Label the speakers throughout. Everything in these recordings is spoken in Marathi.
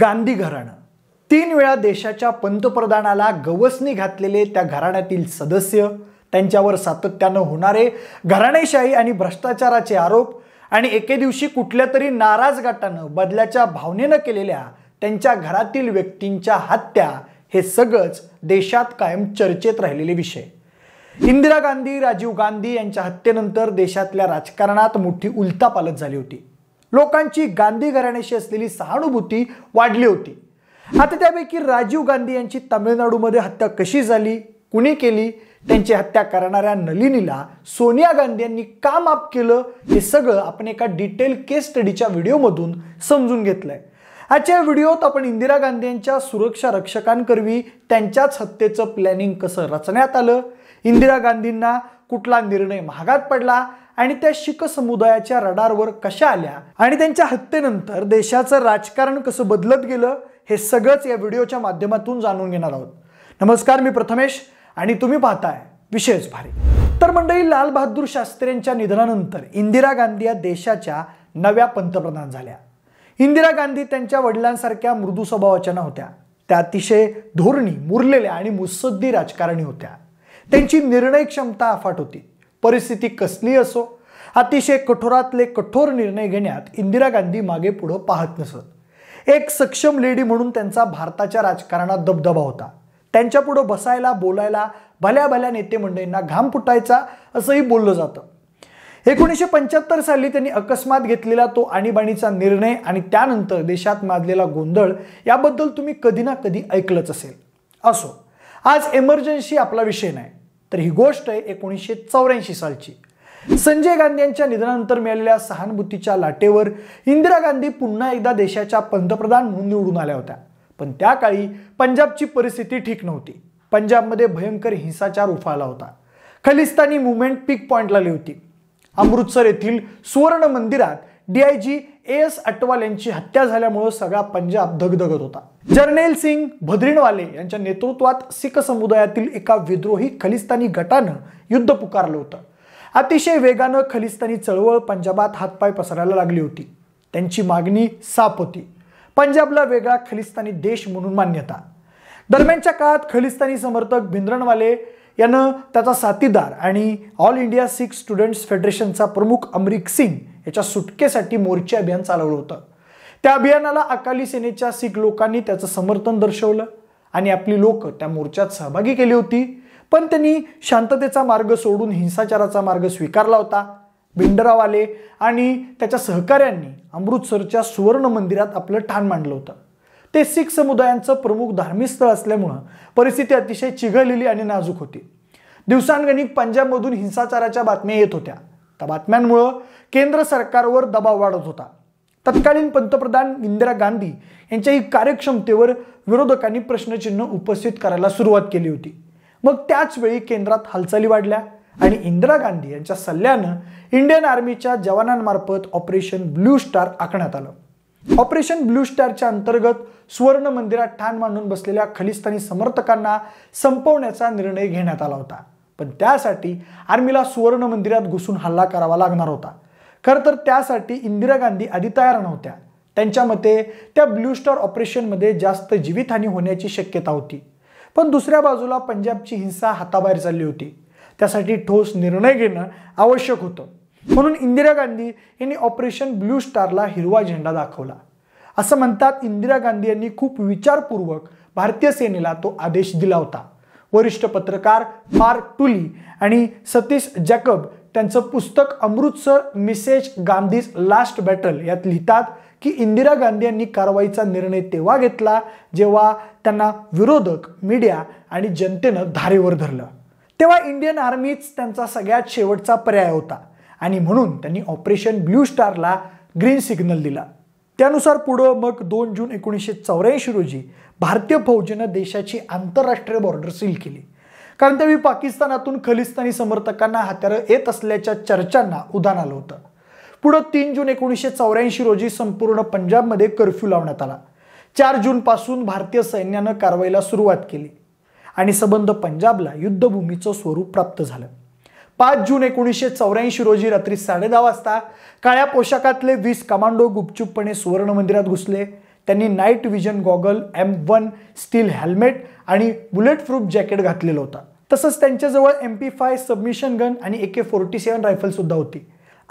Speaker 1: गांधी घराणं तीन वेळा देशाच्या पंतप्रधानाला गवसनी घातलेले त्या घराण्यातील सदस्य त्यांच्यावर सातत्यानं होणारे घराणेशाही आणि भ्रष्टाचाराचे आरोप आणि एके दिवशी कुठल्या तरी नाराज गटानं बदल्याच्या भावनेनं केलेल्या त्यांच्या घरातील व्यक्तींच्या हत्या हे सगळंच देशात कायम चर्चेत राहिलेले विषय इंदिरा गांधी राजीव गांधी यांच्या हत्येनंतर देशातल्या राजकारणात मोठी उलतापालत झाली होती लोकांची गांधी घराण्याशी असलेली सहानुभूती वाढली होती आता त्यापैकी राजीव गांधी यांची तामिळनाडूमध्ये हत्या कशी झाली कुणी केली त्यांची हत्या करणाऱ्या नलिनीला सोनिया गांधी यांनी का माफ केलं हे सगळं आपण एका डिटेल केस स्टडीच्या व्हिडिओमधून समजून घेतलंय आजच्या व्हिडिओत आपण इंदिरा गांधी यांच्या सुरक्षा रक्षकांकरवी त्यांच्याच हत्येचं प्लॅनिंग कसं रचण्यात आलं इंदिरा गांधींना कुठला निर्णय महागात पडला आणि त्या शिख समुदायाच्या रडारवर कशा आल्या आणि त्यांच्या हत्येनंतर देशाचं राजकारण कसं बदलत गेलं हे सगळंच या व्हिडिओच्या माध्यमातून जाणून घेणार आहोत नमस्कार मी प्रथमेश आणि तुम्ही पाहताय विशेष भारी तर मंडळी लालबहादूर शास्त्री यांच्या निधनानंतर इंदिरा गांधी या देशाच्या नव्या पंतप्रधान झाल्या इंदिरा गांधी त्यांच्या वडिलांसारख्या मृदू स्वभावाच्या नव्हत्या त्या अतिशय धोरणी मुरलेल्या आणि मुसद्दी राजकारणी होत्या त्यांची निर्णय क्षमता अफाट होती परिस्थिती कसली असो अतिशय कठोरातले कठोर निर्णय घेण्यात इंदिरा गांधी मागे पुढं पाहत नसत एक सक्षम लेडी म्हणून त्यांचा भारताच्या राजकारणात दबदबा होता त्यांच्यापुढं बसायला बोलायला भल्या भल्या नेते मंडळींना घाम फुटायचा असंही बोललं जातं एकोणीसशे पंच्याहत्तर साली त्यांनी अकस्मात घेतलेला तो आणीबाणीचा निर्णय आणि त्यानंतर देशात माजलेला गोंधळ याबद्दल तुम्ही कधी ना कधी ऐकलंच असेल असो आज एमर्जन्सी आपला विषय नाही तर ही गोष्ट आहे एकोणीसशे चौऱ्याऐंशी सालची संजय गांधी यांच्या निधनानंतर मिळालेल्या सहानुभूतीच्या लाटेवर इंदिरा गांधी पुन्हा एकदा देशाच्या पंतप्रधान म्हणून निवडून आल्या होत्या पण त्या काळी पंजाबची परिस्थिती ठीक नव्हती पंजाबमध्ये भयंकर हिंसाचार उफाळला होता खलिस्तानी मुवमेंट पीक पॉईंटला आली होती अमृतसर येथील सुवर्ण मंदिरात डीआयजी एस अटवाल यांची हत्या झाल्यामुळं सगळा पंजाब धगधगत होता जर्नेल सिंग भद्रीनवाले यांच्या नेतृत्वात सिख समुदायातील एका विद्रोही खलिस्तानी गटानं युद्ध पुकारलं होतं अतिशय वेगानं खलिस्तानी चळवळ पंजाबात हातपाय पसरायला लागली होती त्यांची मागणी साप होती पंजाबला वेगळा खलिस्तानी देश म्हणून मान्यता दरम्यानच्या काळात खलिस्तानी समर्थक भिंद्रणवाले यानं त्याचा साथीदार आणि ऑल इंडिया सिख स्टुडंट्स फेडरेशनचा प्रमुख अमरिक सिंग याच्या सुटकेसाठी मोर्चे अभियान चालवलं होतं त्या अभियानाला अकाली सेनेच्या सिख लोकांनी त्याचं समर्थन दर्शवलं आणि आपली लोक त्या मोर्चात सहभागी केली होती पण त्यांनी शांततेचा मार्ग सोडून हिंसाचाराचा मार्ग स्वीकारला होता भिंडराव आले आणि त्याच्या सहकाऱ्यांनी अमृतसरच्या सुवर्ण मंदिरात आपलं ठाण मांडलं होतं ते सिख समुदायांचं प्रमुख धार्मिक स्थळ असल्यामुळं परिस्थिती अतिशय चिघळलेली आणि नाजूक होती दिवसांगणिक पंजाबमधून हिंसाचाराच्या बातम्या येत होत्या त्या बातम्यांमुळं केंद्र सरकारवर दबाव वाढत होता तत्कालीन पंतप्रधान इंदिरा गांधी यांच्या कार्यक्षमतेवर विरोधकांनी प्रश्नचिन्ह उपस्थित करायला सुरुवात केली होती मग त्याच वेळी केंद्रात हालचाली वाढल्या आणि इंदिरा गांधी यांच्या सल्ल्यानं इंडियन आर्मीच्या जवानांमार्फत ऑपरेशन ब्लू स्टार आखण्यात आलं ऑपरेशन ब्लू स्टारच्या अंतर्गत सुवर्ण मंदिरात ठाण मांडून बसलेल्या खलिस्तानी समर्थकांना संपवण्याचा निर्णय घेण्यात आला होता पण त्यासाठी आर्मीला सुवर्ण मंदिरात घुसून हल्ला करावा लागणार होता खरं तर त्यासाठी इंदिरा गांधी आधी तयार नव्हत्या त्यांच्या मते त्या ब्ल्यू स्टार ऑपरेशनमध्ये जास्त जीवितहानी होण्याची शक्यता होती पण दुसऱ्या बाजूला पंजाबची हिंसा हाताबाहेर चालली होती त्यासाठी ठोस निर्णय घेणं आवश्यक होतं म्हणून इंदिरा गांधी यांनी ऑपरेशन ब्ल्यू स्टारला हिरवा झेंडा दाखवला असं म्हणतात इंदिरा गांधी यांनी खूप विचारपूर्वक भारतीय सेनेला तो आदेश दिला होता वरिष्ठ पत्रकार फार टुली आणि सतीश जॅकब त्यांचं पुस्तक Amritsar Mrs Gandhi's Last Battle यात लिहितात की इंदिरा गांधी यांनी कारवाईचा निर्णय तेव्हा घेतला जेव्हा त्यांना विरोधक मीडिया आणि जनतेनं धारेवर धरलं तेव्हा इंडियन आर्मीच त्यांचा सगळ्यात शेवटचा पर्याय होता आणि म्हणून त्यांनी ऑपरेशन ब्ल्यू स्टारला ग्रीन सिग्नल दिला त्यानुसार पुढं मग दोन जून एकोणीसशे चौऱ्याऐंशी रोजी भारतीय फौजेनं देशाची आंतरराष्ट्रीय बॉर्डर सील केली कारण त्यावेळी पाकिस्तानातून खलिस्तानी समर्थकांना हत्यारं येत असल्याच्या चर्चांना उदान आलं होतं पुढं तीन जून एकोणीसशे चौऱ्याऐंशी रोजी संपूर्ण पंजाबमध्ये कर्फ्यू लावण्यात आला चार जूनपासून भारतीय सैन्यानं कारवाईला सुरुवात केली आणि संबंध पंजाबला युद्धभूमीचं स्वरूप प्राप्त झालं पाच जून एकोणीसशे चौऱ्याऐंशी रोजी रात्री साडे वाजता काळ्या पोशाखातले वीस कमांडो गुपचूपपणे सुवर्ण मंदिरात घुसले त्यांनी night vision goggle M one steel helmet आणि बुलेट प्रूफ जॅकेट घातलेलं होता तसंच त्यांच्याजवळ M P five submachine gun आणि ए के फोर्टी सेवन रायफलसुद्धा होती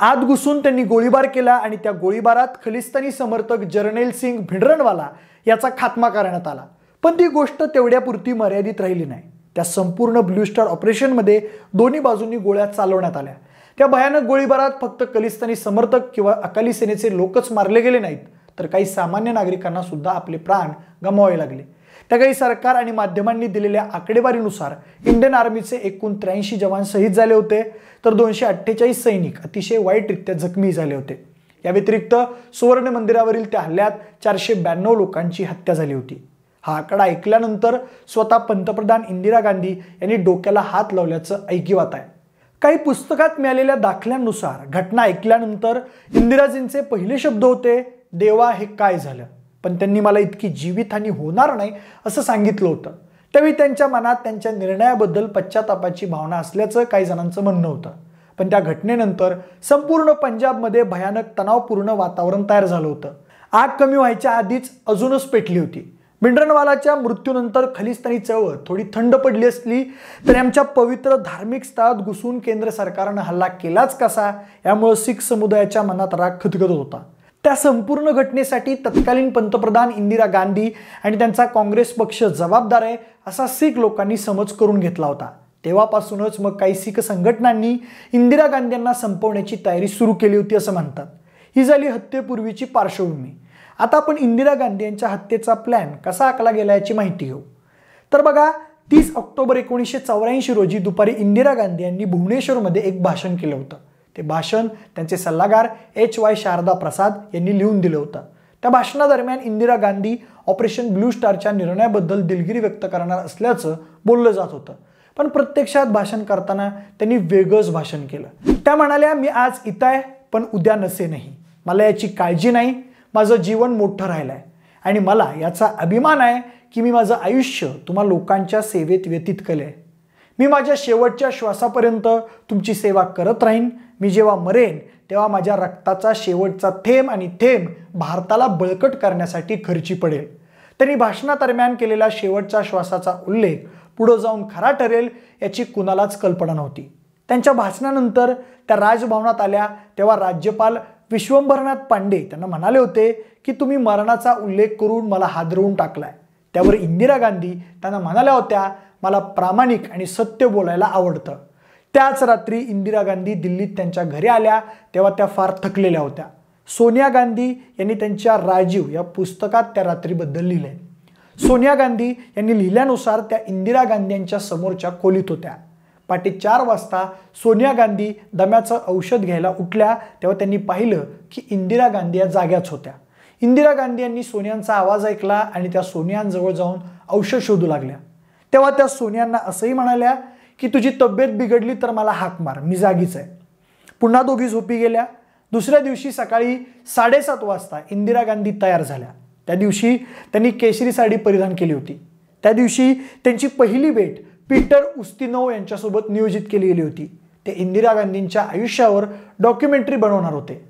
Speaker 1: आत घुसून त्यांनी गोळीबार केला आणि त्या गोळीबारात खलिस्तानी समर्थक जर्नेल सिंग भिडरणवाला याचा खात्मा करण्यात आला पण ती गोष्ट तेवढ्यापुरती मर्यादित राहिली नाही त्या संपूर्ण ब्ल्यू स्टार ऑपरेशनमध्ये दोन्ही बाजूंनी गोळ्या चालवण्यात आल्या त्या भयानक गोळीबारात फक्त कलिस्तानी समर्थक किंवा अकाली सेनेचे लोकच मारले गेले नाहीत तर काही सामान्य नागरिकांना सुद्धा आपले प्राण गमावावे लागले त्या काही सरकार आणि माध्यमांनी दिलेल्या आकडेवारीनुसार इंडियन आर्मीचे एकूण त्र्याऐंशी जवान शहीद झाले होते तर दोनशे अठ्ठेचाळीस सैनिक अतिशय वाईटरित्या जखमी झाले होते या व्यतिरिक्त सुवर्ण मंदिरावरील त्या हल्ल्यात चारशे ब्याण्णव लोकांची हत्या झाली होती हा आकडा ऐकल्यानंतर स्वतः पंतप्रधान इंदिरा गांधी यांनी डोक्याला हात लावल्याचं ऐकिवात आहे काही पुस्तकात मिळालेल्या दाखल्यानुसार घटना ऐकल्यानंतर इंदिराजींचे पहिले शब्द होते देवा हे काय झालं पण त्यांनी मला इतकी जीवितहानी होणार नाही असं सांगितलं होतं त्यावेळी त्यांच्या मनात त्यांच्या निर्णयाबद्दल पश्चातापाची भावना असल्याचं काही जणांचं म्हणणं होतं पण त्या घटनेनंतर संपूर्ण पंजाबमध्ये भयानक तणावपूर्ण वातावरण तयार झालं होतं आग कमी व्हायच्या आधीच अजूनच पेटली होती मिंड्रनवालाच्या मृत्यूनंतर खलिस्तानी चळवळ थोडी थंड पडली असली तरी आमच्या पवित्र धार्मिक स्थळात घुसून केंद्र सरकारनं हल्ला केलाच कसा यामुळं सिख समुदायाच्या मनात राग खदगत होता त्या संपूर्ण घटनेसाठी तत्कालीन पंतप्रधान इंदिरा गांधी आणि त्यांचा काँग्रेस पक्ष जबाबदार आहे असा सिख लोकांनी समज करून घेतला होता तेव्हापासूनच मग काही सिख संघटनांनी इंदिरा गांधी यांना संपवण्याची तयारी सुरू केली होती असं म्हणतात ही झाली हत्येपूर्वीची पार्श्वभूमी आता आपण इंदिरा गांधी यांच्या हत्येचा प्लॅन कसा आखला गेला याची माहिती घेऊ तर बघा तीस ऑक्टोबर एकोणीसशे चौऱ्याऐंशी रोजी दुपारी इंदिरा गांधी यांनी भुवनेश्वरमध्ये एक भाषण केलं होतं ते भाषण त्यांचे सल्लागार एच वाय शारदा प्रसाद यांनी लिहून दिलं होतं त्या भाषणादरम्यान इंदिरा गांधी ऑपरेशन ब्लू स्टारच्या निर्णयाबद्दल दिलगिरी व्यक्त करणार असल्याचं बोललं जात होतं पण प्रत्यक्षात भाषण करताना त्यांनी वेगळंच भाषण केलं त्या म्हणाल्या मी आज इथं आहे पण उद्या नसे नाही मला याची काळजी नाही माझं जीवन मोठं राहिलं आहे आणि मला याचा अभिमान आहे की मी माझं आयुष्य तुम्हा लोकांच्या सेवेत व्यतीत केलं आहे मी माझ्या शेवटच्या श्वासापर्यंत तुमची सेवा करत राहीन मी जेव्हा मरेन तेव्हा माझ्या रक्ताचा शेवटचा थेंब आणि थेंब भारताला बळकट करण्यासाठी खर्ची पडेल त्यांनी भाषणादरम्यान केलेला शेवटचा श्वासाचा उल्लेख पुढं जाऊन खरा ठरेल याची कुणालाच कल्पना नव्हती त्यांच्या भाषणानंतर त्या राजभवनात आल्या तेव्हा राज्यपाल विश्वंभरनाथ पांडे त्यांना म्हणाले होते की तुम्ही मरणाचा उल्लेख करून मला हादरवून टाकलाय त्यावर इंदिरा गांधी त्यांना म्हणाल्या होत्या मला प्रामाणिक आणि सत्य बोलायला आवडतं त्याच रात्री इंदिरा गांधी दिल्लीत त्यांच्या घरी आल्या तेव्हा त्या फार थकलेल्या होत्या सोनिया गांधी यांनी त्यांच्या राजीव या पुस्तकात त्या रात्रीबद्दल लिहिले सोनिया गांधी यांनी लिहिल्यानुसार त्या इंदिरा गांधी यांच्या समोरच्या खोलीत होत्या पाटे चार वाजता सोनिया गांधी दम्याचं औषध घ्यायला उठल्या तेव्हा त्यांनी पाहिलं की इंदिरा गांधी या जाग्याच होत्या इंदिरा गांधी यांनी सोनियांचा आवाज ऐकला आणि त्या सोनियांजवळ जाऊन औषध शोधू लागल्या तेव्हा त्या सोनियांना असंही म्हणाल्या की तुझी तब्येत बिघडली तर मला हाक मार मी जागीच आहे पुन्हा दोघी झोपी गेल्या दुसऱ्या दिवशी सकाळी साडेसात वाजता इंदिरा गांधी तयार झाल्या त्या दिवशी त्यांनी केशरी साडी परिधान केली होती त्या दिवशी त्यांची पहिली भेट पीटर उस्तिनोव यांच्यासोबत नियोजित केली गेली होती ते इंदिरा गांधींच्या आयुष्यावर डॉक्युमेंटरी बनवणार होते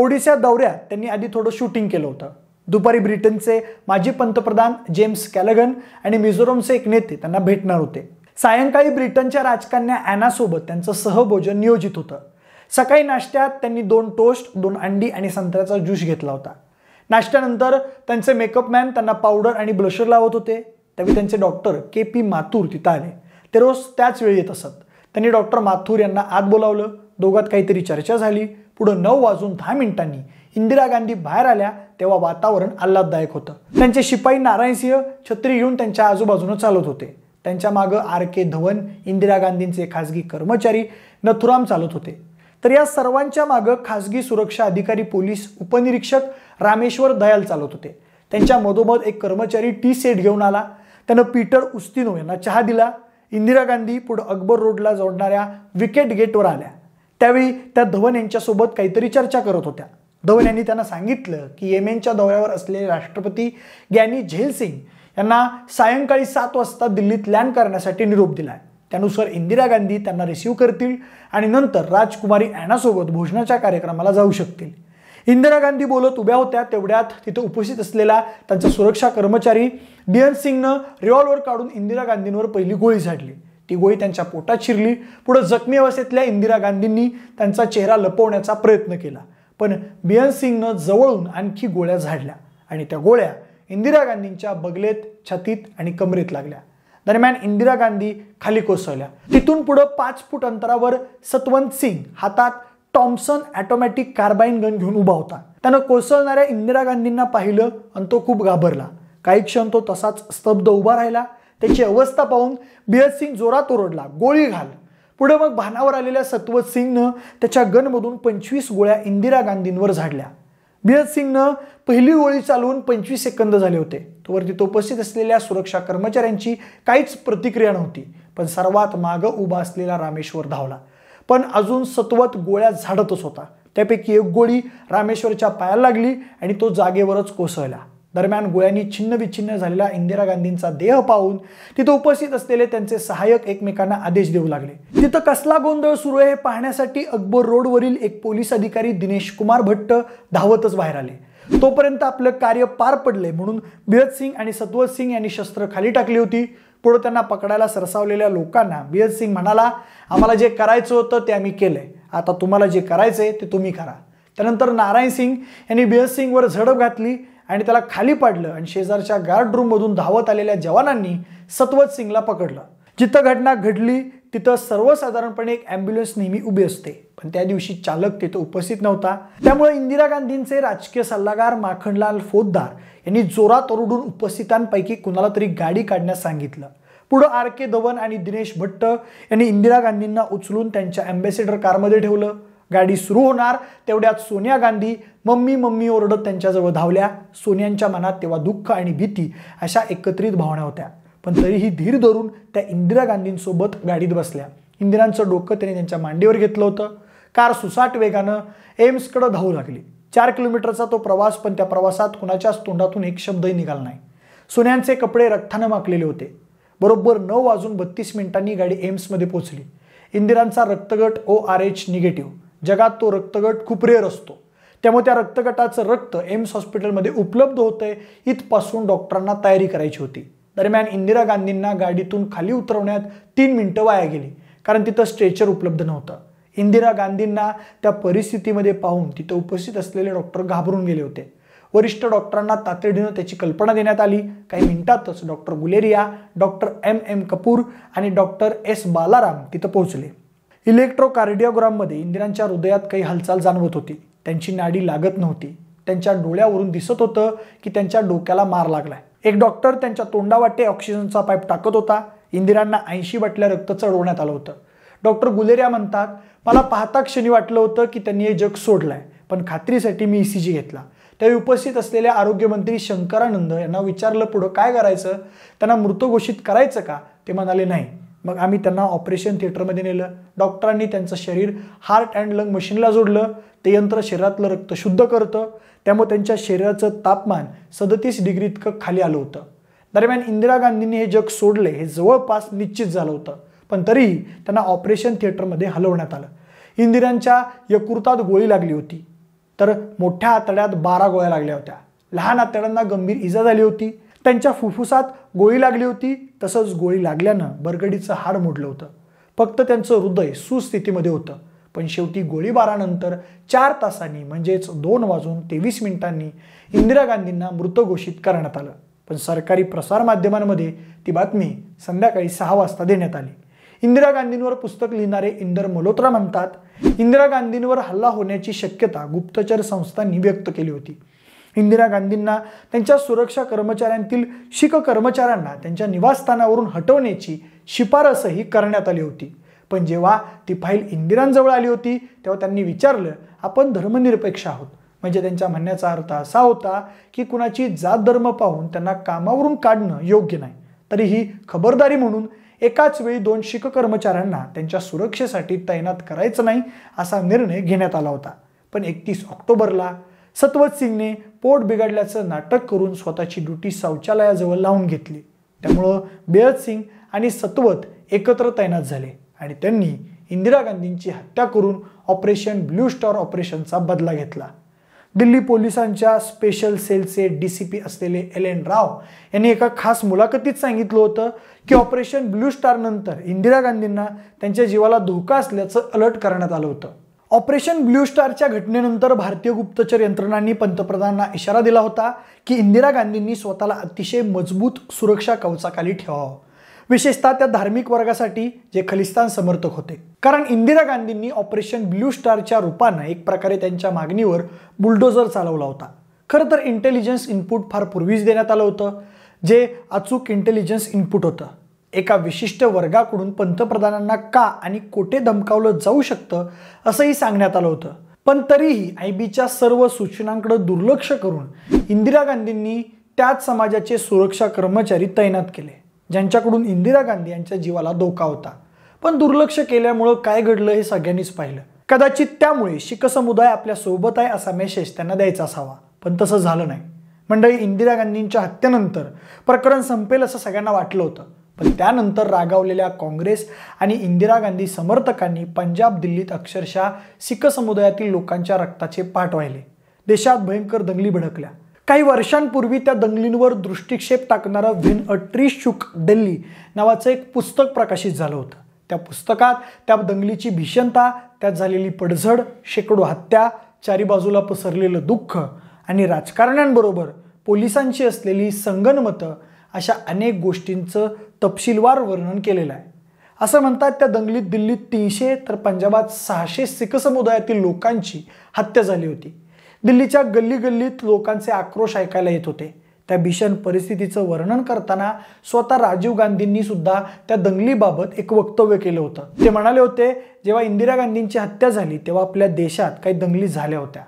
Speaker 1: ओडिशा दौऱ्यात त्यांनी आधी थोडं शूटिंग केलं होतं दुपारी ब्रिटनचे माजी पंतप्रधान जेम्स कॅलगन आणि मिझोरमचे एक नेते त्यांना भेटणार होते सायंकाळी ब्रिटनच्या राजकन्या अॅनासोबत त्यांचं सहभोजन नियोजित होतं सकाळी नाश्त्यात त्यांनी दोन टोस्ट दोन अंडी आणि संत्र्याचा ज्यूस घेतला होता नाश्त्यानंतर त्यांचे मेकअप मॅन त्यांना पावडर आणि ब्लशर लावत होते त्यावेळी त्यांचे डॉक्टर के पी मातूर तिथं आले ते रोज त्याच वेळी येत असत त्यांनी डॉक्टर माथूर यांना आत बोलावलं दोघात काहीतरी चर्चा झाली पुढं नऊ वाजून दहा मिनिटांनी इंदिरा गांधी बाहेर आल्या तेव्हा वातावरण आल्हाददायक होतं त्यांचे शिपाई नारायणसिंह छत्री घेऊन त्यांच्या आजूबाजूनं चालत होते त्यांच्या मागं आर के धवन इंदिरा गांधींचे खासगी कर्मचारी नथुराम चालत होते तर या सर्वांच्या मागं खासगी सुरक्षा अधिकारी पोलीस उपनिरीक्षक रामेश्वर दयाल चालत होते त्यांच्या मधोमध एक कर्मचारी टी सेट घेऊन आला त्यानं पीटर उस्तिनो यांना चहा दिला इंदिरा गांधी पुढं अकबर रोडला जोडणाऱ्या विकेट गेटवर आल्या त्यावेळी त्या धवन यांच्यासोबत काहीतरी चर्चा करत होत्या धवन यांनी त्यांना सांगितलं की येमेनच्या दौऱ्यावर असलेले राष्ट्रपती ग्यानी झेल सिंग यांना सायंकाळी सात वाजता दिल्लीत लँड करण्यासाठी निरोप आहे त्यानुसार इंदिरा गांधी त्यांना रिसिव्ह करतील आणि नंतर राजकुमारी ॲनासोबत भोजनाच्या कार्यक्रमाला जाऊ शकतील इंदिरा गांधी बोलत उभ्या होत्या तेवढ्यात तिथं उपस्थित असलेला त्यांचा सुरक्षा कर्मचारी बियन सिंगनं रिव्हॉल्वर काढून इंदिरा गांधींवर पहिली गोळी झाडली ती गोळी त्यांच्या पोटात शिरली पुढे जखमी अवस्थेतल्या इंदिरा गांधींनी त्यांचा चेहरा लपवण्याचा प्रयत्न केला पण बियन सिंगनं जवळून आणखी गोळ्या झाडल्या आणि त्या गोळ्या इंदिरा गांधींच्या बगलेत छातीत आणि कमरेत लागल्या दरम्यान इंदिरा गांधी खाली कोसळल्या तिथून पुढं पाच फूट अंतरावर सतवंत सिंग हातात टॉम्सन ॲटोमॅटिक कार्बाईन गन घेऊन उभा होता त्यानं कोसळणाऱ्या इंदिरा गांधींना पाहिलं आणि तो खूप घाबरला काही क्षण तो तसाच स्तब्ध उभा राहिला त्याची अवस्था पाहून बिहत सिंग जोरात ओरडला गोळी घाल पुढे मग भानावर आलेल्या सत्वत सिंगनं त्याच्या गनमधून पंचवीस गोळ्या इंदिरा गांधींवर झाडल्या बिहत सिंगनं पहिली गोळी चालवून पंचवीस सेकंद झाले होते तोवरती तो उपस्थित असलेल्या सुरक्षा कर्मचाऱ्यांची काहीच प्रतिक्रिया नव्हती पण सर्वात मागं उभा असलेला रामेश्वर धावला पण अजून सत्वत गोळ्या झाडतच होता त्यापैकी एक गोळी रामेश्वरच्या पायाला लागली आणि तो जागेवरच कोसळला दरम्यान गोळ्यांनी छिन्नविच्छिन्न झालेला इंदिरा गांधींचा देह पाहून तिथं उपस्थित असलेले त्यांचे सहाय्यक एकमेकांना आदेश देऊ लागले तिथं कसला गोंधळ सुरू आहे हे पाहण्यासाठी अकबर रोडवरील एक पोलीस अधिकारी दिनेश कुमार भट्ट धावतच बाहेर आले तोपर्यंत आपलं कार्य पार पडले म्हणून बिरत सिंग आणि सत्वत सिंग यांनी शस्त्र खाली टाकली होती पुढे त्यांना पकडायला सरसावलेल्या लोकांना बिरत सिंग म्हणाला आम्हाला जे करायचं होतं ते आम्ही केलंय आता तुम्हाला जे करायचंय ते तुम्ही करा त्यानंतर नारायण सिंग यांनी बिरत सिंगवर झडप घातली आणि त्याला खाली पाडलं आणि शेजारच्या गार्ड रूममधून धावत आलेल्या जवानांनी सतवत सिंगला पकडलं जिथं घटना घडली तिथं सर्वसाधारणपणे एक ॲम्ब्युलन्स नेहमी उभी असते पण त्या दिवशी चालक तिथं उपस्थित नव्हता त्यामुळे इंदिरा गांधींचे राजकीय सल्लागार माखणलाल फोद्दार यांनी जोरात ओरडून उपस्थितांपैकी कुणाला तरी गाडी काढण्यास सांगितलं पुढं आर के धवन आणि दिनेश भट्ट यांनी इंदिरा गांधींना उचलून त्यांच्या अँबॅसेडर कारमध्ये ठेवलं गाडी सुरू होणार तेवढ्यात सोनिया गांधी मम्मी मम्मी ओरडत त्यांच्याजवळ धावल्या सोनियांच्या मनात तेव्हा दुःख आणि भीती अशा एकत्रित भावना होत्या पण तरीही धीर धरून त्या इंदिरा गांधींसोबत गाडीत बसल्या इंदिरांचं डोकं त्याने त्यांच्या मांडीवर घेतलं होतं कार सुसाट वेगानं एम्सकडं धावू लागली चार किलोमीटरचा तो प्रवास पण त्या प्रवासात कुणाच्याच तोंडातून एक शब्दही निघाला नाही सोन्यांचे कपडे रक्तानं माकलेले होते बरोबर नऊ वाजून बत्तीस मिनिटांनी गाडी एम्समध्ये पोहोचली इंदिरांचा रक्तगट ओ आर एच निगेटिव्ह जगात तो रक्तगट खूप रेअर असतो त्यामुळे त्या रक्तगटाचं रक्त एम्स हॉस्पिटलमध्ये उपलब्ध होतंय इथपासून डॉक्टरांना तयारी करायची होती दरम्यान इंदिरा गांधींना गाडीतून खाली उतरवण्यात तीन मिनटं वाया गेली कारण तिथं स्ट्रेचर उपलब्ध नव्हतं इंदिरा गांधींना त्या परिस्थितीमध्ये पाहून तिथं उपस्थित असलेले डॉक्टर घाबरून गेले होते वरिष्ठ डॉक्टरांना तातडीनं त्याची कल्पना देण्यात आली काही मिनिटातच doctor Guleria doctor M M Kapoor आणि डॉक्टर एस बालाराम तिथं पोहोचले इलेक्ट्रोकार्डिओग्राममध्ये इंदिरांच्या हृदयात काही हालचाल जाणवत होती त्यांची नाडी लागत नव्हती त्यांच्या डोळ्यावरून दिसत होतं की त्यांच्या डोक्याला मार लागलाय एक डॉक्टर त्यांच्या तोंडावाटे ऑक्सिजनचा पाईप टाकत होता इंदिरांना ऐंशी बाटल्या रक्त चढवण्यात आलं होतं डॉक्टर गुलेरिया म्हणतात मला पाहता क्षणी वाटलं होतं की त्यांनी हे जग सोडलंय पण खात्रीसाठी मी ईसीजी घेतला त्यावेळी उपस्थित असलेले आरोग्यमंत्री शंकरानंद यांना विचारलं पुढं काय करायचं त्यांना मृत घोषित करायचं का ते म्हणाले नाही मग आम्ही त्यांना ऑपरेशन थिएटरमध्ये नेलं डॉक्टरांनी त्यांचं शरीर हार्ट अँड लंग मशीनला जोडलं ते यंत्र शरीरातलं रक्त शुद्ध करतं त्यामुळे त्यांच्या शरीराचं तापमान सदतीस डिग्री इतकं खाली आलं होतं दरम्यान इंदिरा गांधींनी हे जग सोडले हे जवळपास निश्चित झालं होतं पण तरीही त्यांना ऑपरेशन थिएटरमध्ये हलवण्यात आलं इंदिरांच्या यकृतात गोळी लागली होती तर मोठ्या आतड्यात बारा गोळ्या लागल्या होत्या लहान आतड्यांना गंभीर इजा झाली होती त्यांच्या फुफ्फुसात गोळी लागली होती तसंच गोळी लागल्यानं बरगडीचं हाड मोडलं होतं फक्त त्यांचं हृदय सुस्थितीमध्ये होतं पण शेवटी गोळीबारानंतर चार तासांनी म्हणजेच दोन वाजून तेवीस मिनिटांनी इंदिरा गांधींना मृत घोषित करण्यात आलं पण सरकारी प्रसारमाध्यमांमध्ये ती बातमी संध्याकाळी सहा वाजता देण्यात आली इंदिरा गांधींवर पुस्तक लिहिणारे इंदर मल्होत्रा म्हणतात इंदिरा गांधींवर हल्ला होण्याची शक्यता गुप्तचर संस्थांनी व्यक्त केली होती इंदिरा गांधींना त्यांच्या सुरक्षा कर्मचाऱ्यांतील शीख कर्मचाऱ्यांना त्यांच्या निवासस्थानावरून हटवण्याची शिफारसही करण्यात आली होती पण जेव्हा ती फाईल इंदिरांजवळ आली होती तेव्हा त्यांनी विचारलं आपण धर्मनिरपेक्ष आहोत म्हणजे त्यांच्या म्हणण्याचा अर्थ असा होता की कुणाची जात धर्म पाहून त्यांना कामावरून काढणं योग्य नाही तरीही खबरदारी म्हणून एकाच वेळी दोन शिक कर्मचाऱ्यांना त्यांच्या सुरक्षेसाठी तैनात करायचं नाही असा निर्णय घेण्यात आला होता पण एकतीस ऑक्टोबरला सत्वत सिंगने पोट बिघडल्याचं नाटक करून स्वतःची ड्युटी शौचालयाजवळ लावून घेतली त्यामुळं बेअत सिंग आणि सतवत एकत्र तैनात झाले आणि त्यांनी इंदिरा गांधींची हत्या करून ऑपरेशन ब्ल्यू स्टार ऑपरेशनचा बदला घेतला दिल्ली पोलिसांच्या स्पेशल सेलचे डी सी पी असलेले एल एन राव यांनी एका खास मुलाखतीत सांगितलं होतं की ऑपरेशन ब्ल्यू स्टारनंतर इंदिरा गांधींना त्यांच्या जीवाला धोका असल्याचं अलर्ट करण्यात आलं होतं ऑपरेशन ब्ल्यू स्टारच्या घटनेनंतर भारतीय गुप्तचर यंत्रणांनी पंतप्रधानांना इशारा दिला होता की इंदिरा गांधींनी स्वतःला अतिशय मजबूत सुरक्षा कवचाखाली ठेवावं विशेषतः त्या धार्मिक वर्गासाठी जे खलिस्तान समर्थक होते कारण इंदिरा गांधींनी ऑपरेशन ब्ल्यू स्टारच्या रूपानं एक प्रकारे त्यांच्या मागणीवर बुलडोजर चालवला होता खरं तर इंटेलिजन्स इनपुट फार पूर्वीच देण्यात आलं होतं जे अचूक इंटेलिजन्स इनपुट होतं एका विशिष्ट वर्गाकडून पंतप्रधानांना का आणि कोठे धमकावलं जाऊ शकतं असंही सांगण्यात आलं होतं पण तरीही बीच्या सर्व सूचनांकडे दुर्लक्ष करून इंदिरा गांधींनी त्याच समाजाचे सुरक्षा कर्मचारी तैनात केले ज्यांच्याकडून इंदिरा गांधी यांच्या जीवाला धोका होता पण दुर्लक्ष केल्यामुळं काय घडलं हे सगळ्यांनीच पाहिलं कदाचित त्यामुळे शिख समुदाय आपल्या सोबत आहे असा मेसेज त्यांना द्यायचा असावा पण तसं झालं नाही मंडळी इंदिरा गांधींच्या हत्येनंतर प्रकरण संपेल असं सगळ्यांना वाटलं होतं पण त्यानंतर रागावलेल्या काँग्रेस आणि इंदिरा गांधी समर्थकांनी पंजाब दिल्लीत अक्षरशः सिख समुदायातील लोकांच्या रक्ताचे पाठ वाहिले देशात भयंकर दंगली भडकल्या काही वर्षांपूर्वी त्या दंगलींवर दृष्टिक्षेप टाकणारं विन अ ट्री शुक दिल्ली नावाचं एक पुस्तक प्रकाशित झालं होतं त्या पुस्तकात त्या दंगलीची भीषणता त्यात झालेली पडझड शेकडो हत्या चारी बाजूला पसरलेलं दुःख आणि राजकारण्यांबरोबर पोलिसांची असलेली संगनमतं अशा अनेक गोष्टींचं तपशीलवार वर्णन केलेलं आहे असं म्हणतात त्या दंगलीत दिल्लीत तीनशे तर पंजाबात सहाशे सिख समुदायातील लोकांची हत्या झाली होती दिल्लीच्या गल्ली गल्लीत लोकांचे आक्रोश ऐकायला येत होते त्या भीषण परिस्थितीचं वर्णन करताना स्वतः राजीव गांधींनी सुद्धा त्या दंगलीबाबत एक वक्तव्य केलं होतं ते म्हणाले होते जेव्हा इंदिरा गांधींची हत्या झाली तेव्हा आपल्या देशात काही दंगली झाल्या होत्या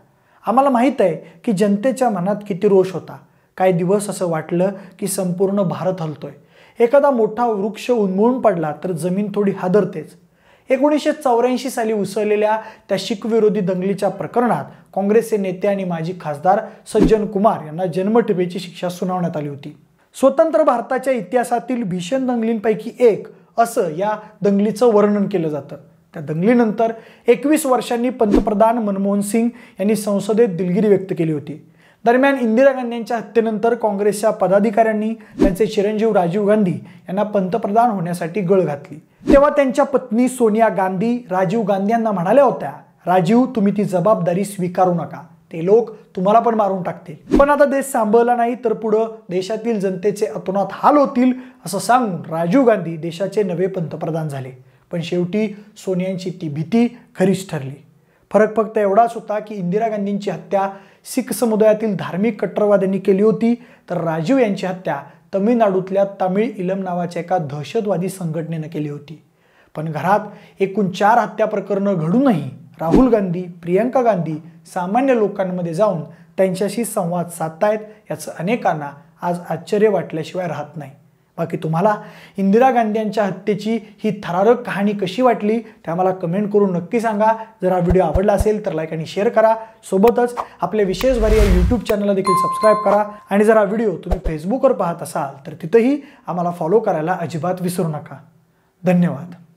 Speaker 1: आम्हाला माहीत आहे की जनतेच्या मनात किती रोष होता काही दिवस असं वाटलं की संपूर्ण भारत हलतोय एखादा मोठा वृक्ष उन्मळून पडला तर जमीन थोडी हादरतेच एकोणीसशे चौऱ्याऐंशी साली उसळलेल्या त्या शिकविरोधी दंगलीच्या प्रकरणात काँग्रेसचे नेते आणि माजी खासदार सज्जन कुमार यांना जन्मठेपेची शिक्षा सुनावण्यात आली होती स्वतंत्र भारताच्या इतिहासातील भीषण दंगलींपैकी एक असं या दंगलीचं वर्णन केलं जातं त्या दंगलीनंतर एकवीस वर्षांनी पंतप्रधान मनमोहन सिंग यांनी संसदेत दिलगिरी व्यक्त केली होती दरम्यान इंदिरा गांधी यांच्या हत्येनंतर काँग्रेसच्या पदाधिकाऱ्यांनी त्यांचे चिरंजीव राजीव गांधी यांना पंतप्रधान होण्यासाठी गळ घातली तेव्हा त्यांच्या पत्नी सोनिया गांधी राजीव गांधी यांना म्हणाल्या होत्या राजीव तुम्ही ती जबाबदारी स्वीकारू नका ते लोक तुम्हाला पण मारून टाकतील पण आता देश सांभाळला नाही तर पुढं देशातील जनतेचे अतोनात हाल होतील असं सांगून राजीव गांधी देशाचे नवे पंतप्रधान झाले पण शेवटी सोनियांची ती भीती खरीच ठरली फरक फक्त एवढाच होता की इंदिरा गांधींची हत्या सिख समुदायातील धार्मिक कट्टरवाद्यांनी केली होती तर राजीव यांची हत्या तमिळनाडूतल्या तमिळ इलम नावाच्या एका दहशतवादी संघटनेनं केली होती पण घरात एकूण चार हत्या प्रकरणं घडूनही राहुल गांधी प्रियंका गांधी सामान्य लोकांमध्ये जाऊन त्यांच्याशी संवाद साधतायत याचं अनेकांना आज आश्चर्य वाटल्याशिवाय राहत नाही बाकी तुम्हाला इंदिरा गांधी यांच्या हत्येची ही थरारक कहाणी कशी वाटली ते मला कमेंट करून नक्की सांगा जर हा व्हिडिओ आवडला असेल तर लाईक आणि शेअर करा सोबतच आपल्या विशेष भारी या यूट्यूब चॅनलला देखील सबस्क्राईब करा आणि जर हा व्हिडिओ तुम्ही फेसबुकवर पाहत असाल तर तिथंही आम्हाला फॉलो करायला अजिबात विसरू नका धन्यवाद